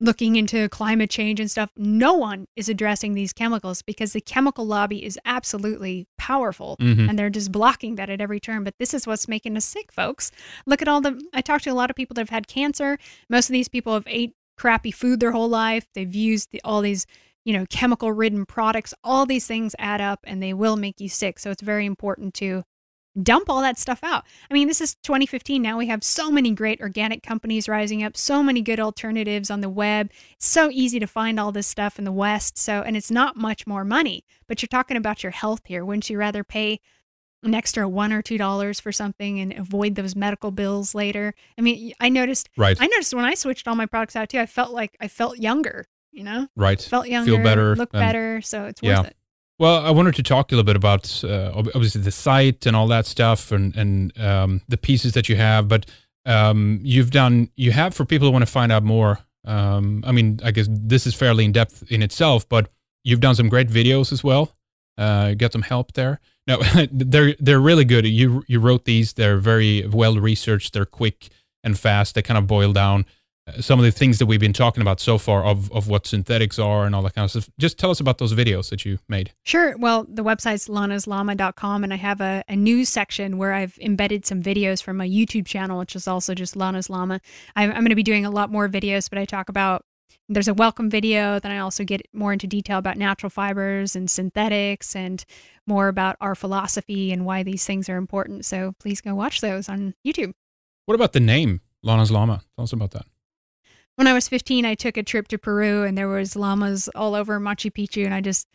looking into climate change and stuff, no one is addressing these chemicals because the chemical lobby is absolutely powerful mm-hmm. and they're just blocking that at every turn. But this is what's making us sick, folks. Look at all the, I talked to a lot of people that have had cancer. Most of these people have ate crappy food their whole life. They've used the, all these, you know, chemical ridden products. All these things add up and they will make you sick. So it's very important to dump all that stuff out. I mean, this is 2015. Now we have so many great organic companies rising up, so many good alternatives on the web. It's so easy to find all this stuff in the West. So, and it's not much more money, but you're talking about your health here. Wouldn't you rather pay an extra one or two dollars for something and avoid those medical bills later? I mean, I noticed, right. I noticed when I switched all my products out too, I felt like I felt younger, you know? Right. felt younger, feel better, look better. So it's worth yeah. it. Well, I wanted to talk a little bit about uh, obviously the site and all that stuff and, and um, the pieces that you have, but um, you've done, you have for people who want to find out more. Um, I mean, I guess this is fairly in depth in itself, but you've done some great videos as well. Uh, got some help there. No, they're they're really good. You you wrote these. They're very well researched. They're quick and fast. They kind of boil down some of the things that we've been talking about so far of, of what synthetics are and all that kind of stuff. Just tell us about those videos that you made. Sure. Well, the website's lanaslama.com, and I have a, a news section where I've embedded some videos from my YouTube channel, which is also just Lana's Llama. I'm, I'm going to be doing a lot more videos, but I talk about there's a welcome video. Then I also get more into detail about natural fibers and synthetics and more about our philosophy and why these things are important. So please go watch those on YouTube. What about the name, Lana's Llama? Tell us about that when I was 15, I took a trip to Peru and there was llamas all over Machu Picchu and I just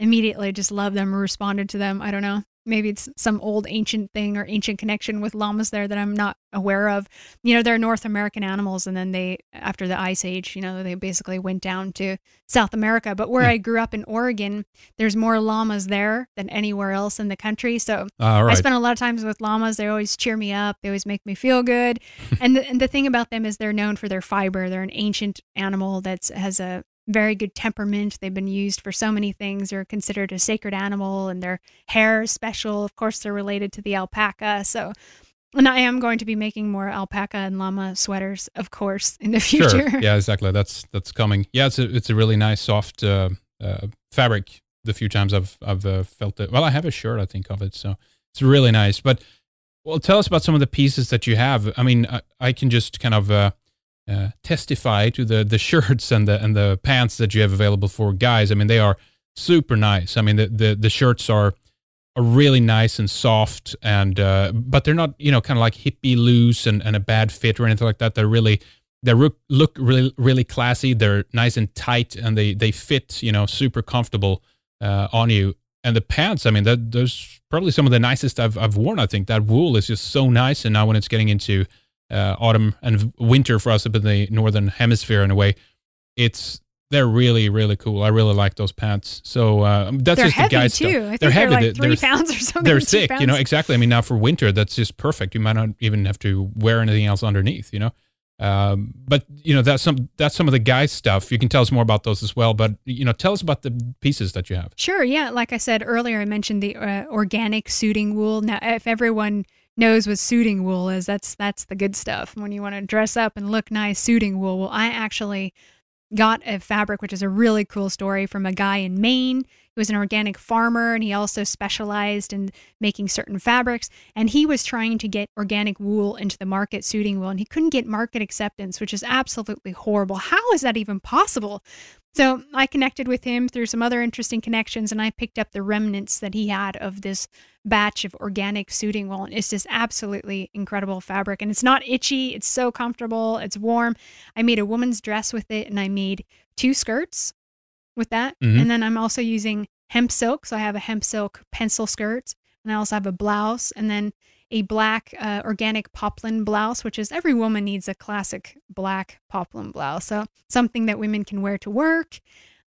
immediately just loved them responded to them. I don't know maybe it's some old ancient thing or ancient connection with llamas there that I'm not aware of. You know, they're North American animals, and then they, after the ice age, you know, they basically went down to South America. But where hmm. I grew up in Oregon, there's more llamas there than anywhere else in the country. So ah, right. I spent a lot of times with llamas. They always cheer me up. They always make me feel good. and, the, and the thing about them is they're known for their fiber. They're an ancient animal that has a very good temperament. They've been used for so many things. They're considered a sacred animal, and their hair is special. Of course, they're related to the alpaca. So, and I am going to be making more alpaca and llama sweaters, of course, in the future. Sure. Yeah, exactly. That's that's coming. Yeah, it's a it's a really nice soft uh, uh, fabric. The few times I've I've uh, felt it. Well, I have a shirt I think of it, so it's really nice. But well, tell us about some of the pieces that you have. I mean, I, I can just kind of uh, uh, testify to the the shirts and the and the pants that you have available for guys. I mean, they are super nice. I mean, the the, the shirts are are really nice and soft, and uh, but they're not you know kind of like hippie loose and, and a bad fit or anything like that. They're really they look really really classy. They're nice and tight, and they they fit you know super comfortable uh, on you. And the pants, I mean, that those probably some of the nicest I've I've worn. I think that wool is just so nice, and now when it's getting into uh, autumn and winter for us up in the northern hemisphere in a way. It's they're really really cool. I really like those pants. So uh, that's they're just the guys too. I think they're, heavy. They're like 3 they're, pounds or something. They're thick, you know. Exactly. I mean, now for winter, that's just perfect. You might not even have to wear anything else underneath, you know. Um, but you know that's some that's some of the guys stuff. You can tell us more about those as well. But you know, tell us about the pieces that you have. Sure. Yeah. Like I said earlier, I mentioned the uh, organic suiting wool. Now, if everyone knows what suiting wool is. That's that's the good stuff. When you want to dress up and look nice, suiting wool. Well, I actually got a fabric, which is a really cool story from a guy in Maine who was an organic farmer and he also specialized in making certain fabrics. And he was trying to get organic wool into the market, suiting wool, and he couldn't get market acceptance, which is absolutely horrible. How is that even possible? So I connected with him through some other interesting connections, and I picked up the remnants that he had of this batch of organic suiting wool. And it's just absolutely incredible fabric. And it's not itchy, it's so comfortable, it's warm. I made a woman's dress with it, and I made two skirts with that. Mm-hmm. And then I'm also using hemp silk. So I have a hemp silk pencil skirt and I also have a blouse and then a black uh, organic poplin blouse, which is every woman needs a classic black poplin blouse. So something that women can wear to work.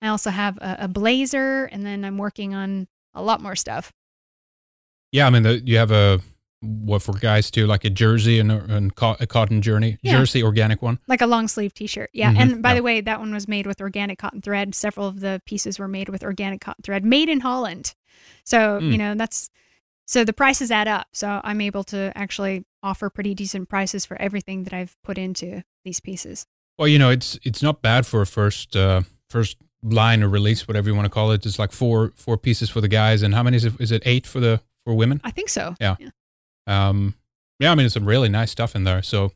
I also have a, a blazer and then I'm working on a lot more stuff. Yeah. I mean, the, you have a what for guys too, like a jersey and, and co a cotton journey yeah. jersey, organic one, like a long sleeve T-shirt. Yeah, mm -hmm. and by yeah. the way, that one was made with organic cotton thread. Several of the pieces were made with organic cotton thread, made in Holland. So mm. you know that's so the prices add up. So I'm able to actually offer pretty decent prices for everything that I've put into these pieces. Well, you know, it's it's not bad for a first uh, first line or release, whatever you want to call it. It's like four four pieces for the guys, and how many is it? Is it eight for the for women? I think so. Yeah. yeah. Um, yeah, I mean, some really nice stuff in there. So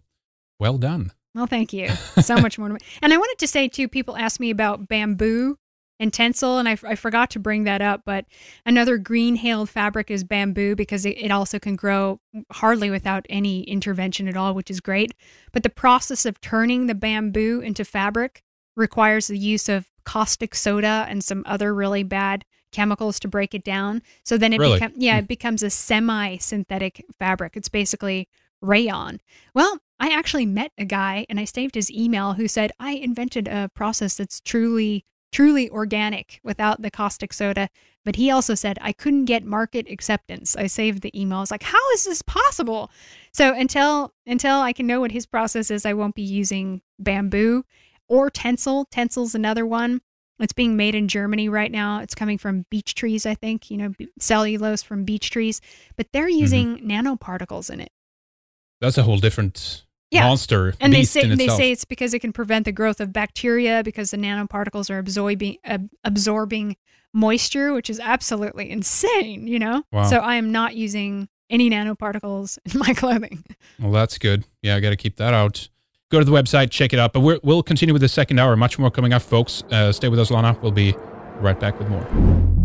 well done. Well, thank you. So much more. and I wanted to say, too, people ask me about bamboo and tencel, and I, I forgot to bring that up. But another green haled fabric is bamboo because it, it also can grow hardly without any intervention at all, which is great. But the process of turning the bamboo into fabric requires the use of caustic soda and some other really bad chemicals to break it down. So then it really? becomes yeah, hmm. it becomes a semi-synthetic fabric. It's basically rayon. Well, I actually met a guy and I saved his email who said I invented a process that's truly truly organic without the caustic soda. But he also said, I couldn't get market acceptance. I saved the email. I was like, how is this possible? So until until I can know what his process is, I won't be using bamboo or tensile. Tensile's another one. It's being made in Germany right now. It's coming from beech trees, I think, you know, cellulose from beech trees, but they're mm-hmm. using mm-hmm. nanoparticles in it. That's a whole different yeah. monster. And they say they say it's because it can prevent the growth of bacteria because the nanoparticles are absorbing absorbing moisture, which is absolutely insane. You know, wow. so I am not using any nanoparticles in my clothing. Well, that's good. Yeah, I got to keep that out go to the website, check it out. But we will continue with the second hour. Much more coming up, folks. Uh, stay with us, Lana. We'll be right back with more.